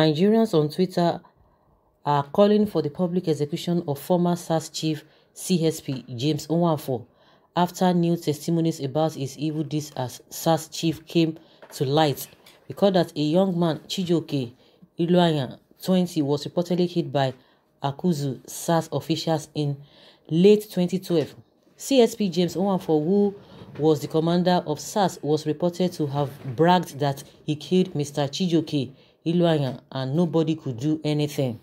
Nigerians on Twitter are calling for the public execution of former SAS chief CSP James Onwafo after new testimonies about his evil deeds as SAS chief came to light. Recall that a young man, Chijoke Iluanya, 20, was reportedly hit by Akuzu SAS officials in late 2012. CSP James Onwafo, who was the commander of SAS, was reported to have bragged that he killed Mr. Chijoke Iluanya, and nobody could do anything.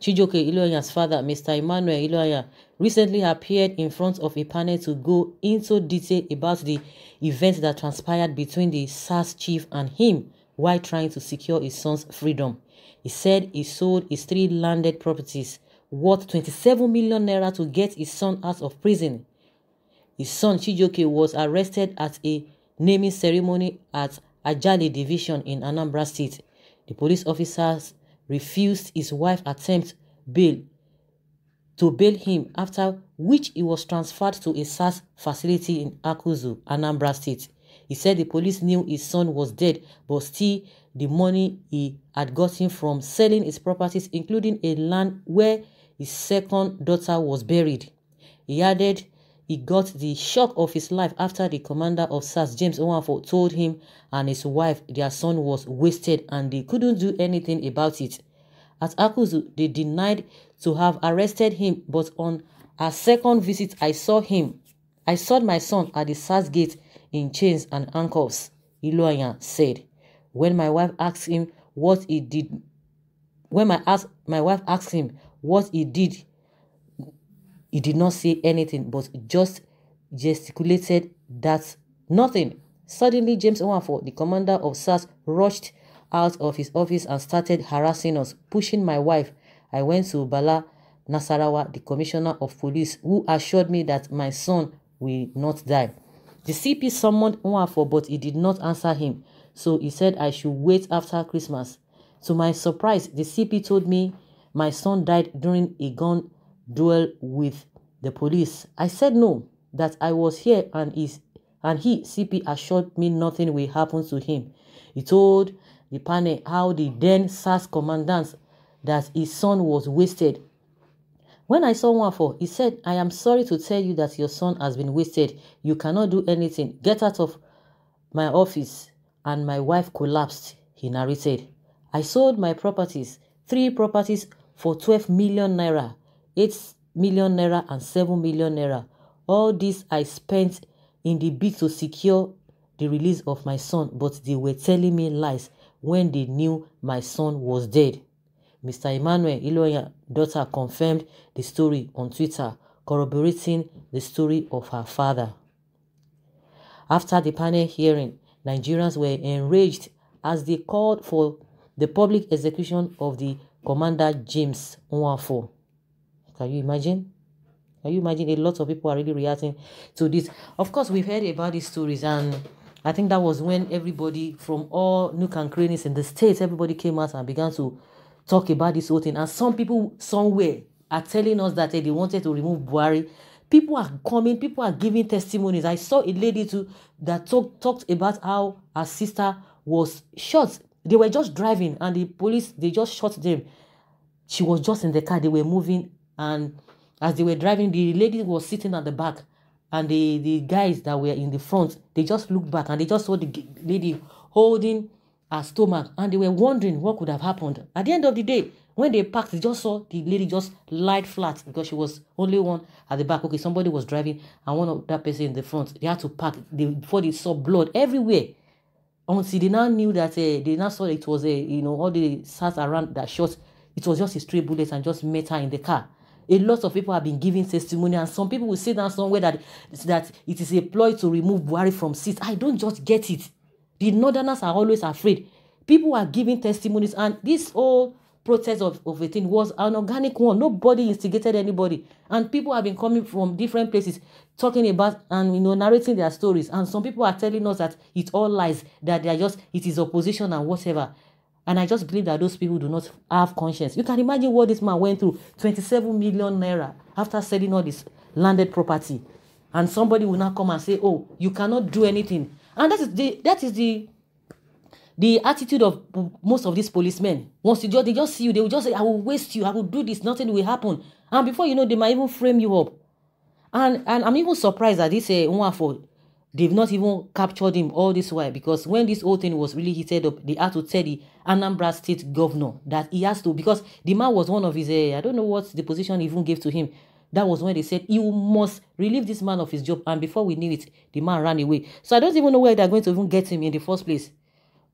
Chijoke Iluanya's father, Mr. Emmanuel Iluanya, recently appeared in front of a panel to go into detail about the events that transpired between the SAS chief and him while trying to secure his son's freedom. He said he sold his three landed properties worth 27 million naira to get his son out of prison. His son Chijoke was arrested at a naming ceremony at Ajali Division in Anambra State. The police officers refused his wife attempt bail to bail him after which he was transferred to a SAS facility in Akuzu, Anambra State. He said the police knew his son was dead, but still the money he had gotten from selling his properties, including a land where his second daughter was buried. He added he got the shock of his life after the commander of SAS, James Owanfo, told him and his wife their son was wasted and they couldn't do anything about it. At Akuzu, they denied to have arrested him, but on a second visit, I saw him. I saw my son at the SAS gate in chains and handcuffs, Iloyan said. When my wife asked him what he did, when my, ask, my wife asked him what he did, he did not say anything, but just gesticulated that nothing. Suddenly, James Owafo, the commander of SAS, rushed out of his office and started harassing us, pushing my wife. I went to Bala Nasarawa, the commissioner of police, who assured me that my son will not die. The CP summoned Owafo, but he did not answer him, so he said I should wait after Christmas. To my surprise, the CP told me my son died during a gun duel with the police. I said no, that I was here and is and he, CP, assured me nothing will happen to him. He told the panel how the then SAS commandant that his son was wasted. When I saw one for, he said, I am sorry to tell you that your son has been wasted. You cannot do anything. Get out of my office. And my wife collapsed, he narrated. I sold my properties, three properties for 12 million naira. 8 million naira and 7 million naira. All this I spent in the bid to secure the release of my son, but they were telling me lies when they knew my son was dead. Mr. Emmanuel Iloya's daughter confirmed the story on Twitter, corroborating the story of her father. After the panel hearing, Nigerians were enraged as they called for the public execution of the commander James Nwafo. Can you imagine? Can you imagine? A lot of people are really reacting to this. Of course, we've heard about these stories, and I think that was when everybody from all nook and crannies in the states, everybody came out and began to talk about this whole thing. And some people somewhere are telling us that they wanted to remove Buhari. People are coming, people are giving testimonies. I saw a lady too that talk, talked about how her sister was shot. They were just driving and the police, they just shot them. She was just in the car. They were moving and as they were driving, the lady was sitting at the back, and the, the guys that were in the front, they just looked back and they just saw the lady holding her stomach, and they were wondering what could have happened. At the end of the day, when they parked, they just saw the lady just lied flat because she was only one at the back. Okay, somebody was driving and one of that person in the front. They had to park they, before they saw blood everywhere. Until they now knew that uh, they now saw it was a eh, you know all the sat around that shot. It was just a stray bullet and just met her in the car. A lot of people have been giving testimony, and some people will sit down somewhere that, that it is a ploy to remove Buhari from seat. I don't just get it. The northerners are always afraid. People are giving testimonies, and this whole protest of, of a thing was an organic one. Nobody instigated anybody. And people have been coming from different places talking about and you know narrating their stories. And some people are telling us that it's all lies, that they are just it is opposition and whatever. And I just believe that those people do not have conscience. You can imagine what this man went through 27 million naira after selling all this landed property. And somebody will now come and say, Oh, you cannot do anything. And that is the that is the the attitude of most of these policemen. Once you just they just see you, they will just say, I will waste you, I will do this, nothing will happen. And before you know, they might even frame you up. And and I'm even surprised that this uh, one for They've not even captured him all this while because when this whole thing was really heated up, they had to tell the Anambra State governor that he has to, because the man was one of his, uh, I don't know what the position even gave to him. That was when they said, you must relieve this man of his job. And before we knew it, the man ran away. So I don't even know where they're going to even get him in the first place.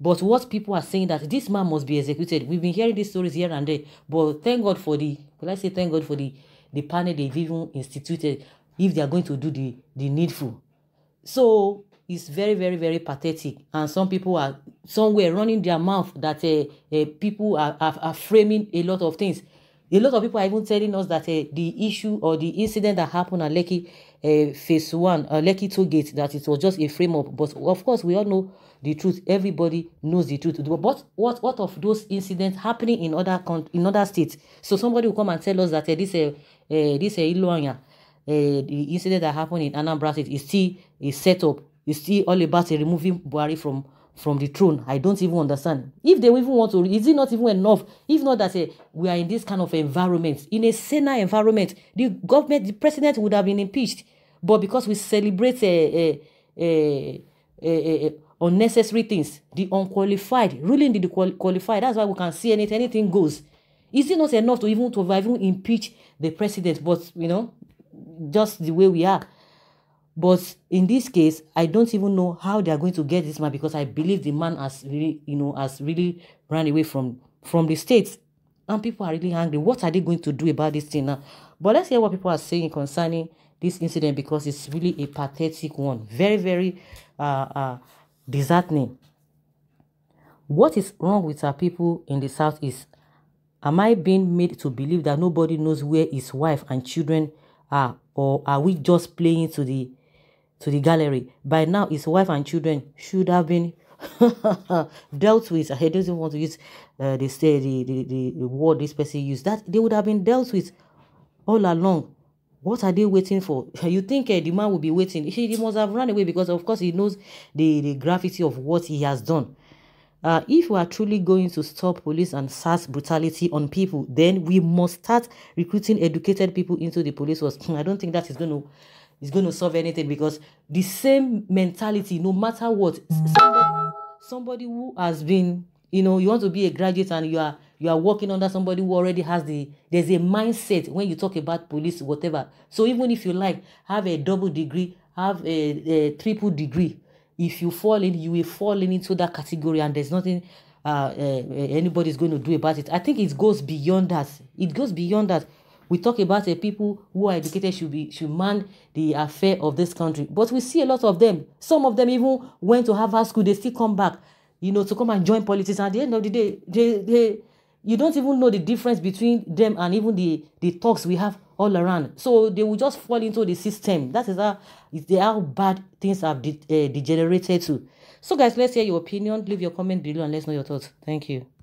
But what people are saying that this man must be executed. We've been hearing these stories here and there. But thank God for the, let I say thank God for the, the panel they've even instituted if they are going to do the, the needful. so it's very very very pathetic and some people are somewhere running their mouth that uh, uh, people are, are, are framing a lot of things a lot of people are even telling us that uh, the issue or the incident that happened at Lekki uh, phase one uh, Lekki two gate that it was just a frame up but of course we all know the truth everybody knows the truth but what what of those incidents happening in other con in other states so somebody will come and tell us that uh, this uh, uh, this uh, Iloanya Eh, the incident that happened in Anambra State is still a setup. You see all about removing Buhari from from the throne. I don't even understand. If they even want to, is it not even enough? If not that say, eh, we are in this kind of environment, in a saner environment, the government, the president would have been impeached. But because we celebrate eh, unnecessary things, the unqualified, ruling the qualified, that's why we can see anything, anything goes. Is it not enough to even to even impeach the president? But, you know, just the way we are. But in this case, I don't even know how they are going to get this man because I believe the man has really, you know, has really run away from from the states, and people are really angry. What are they going to do about this thing now? But let's hear what people are saying concerning this incident because it's really a pathetic one, very very uh, uh, disheartening. What is wrong with our people in the south is, am I being made to believe that nobody knows where his wife and children are? or are we just playing to the to the gallery? By now, his wife and children should have been dealt with. I doesn't want to use uh, the, the, the, the word this person used. That they would have been dealt with all along. What are they waiting for? You think uh, the man will be waiting? He, he must have run away because, of course, he knows the, the gravity of what he has done. Uh, if we are truly going to stop police and SARS brutality on people, then we must start recruiting educated people into the police force. Hmm, I don't think that is going to is going to solve anything because the same mentality, no matter what, somebody, somebody who has been, you know, you want to be a graduate and you are you are working under somebody who already has the there's a mindset when you talk about police whatever so even if you like have a double degree have a, a triple degree if you fall in, you will fall in into that category, and there's nothing uh, uh, anybody's going to do about it. I think it goes beyond that. It goes beyond that. We talk about uh, people who are educated should be should man the affair of this country, but we see a lot of them. Some of them even went to Harvard school; they still come back, you know, to come and join politics. At the end of the day, they they you don't even know the difference between them and even the the talks we have all around. So they will just fall into the system. That is how is the how bad things have de uh, degenerated to. So guys, let's hear your opinion. Leave your comment below and let's know your thoughts. Thank you.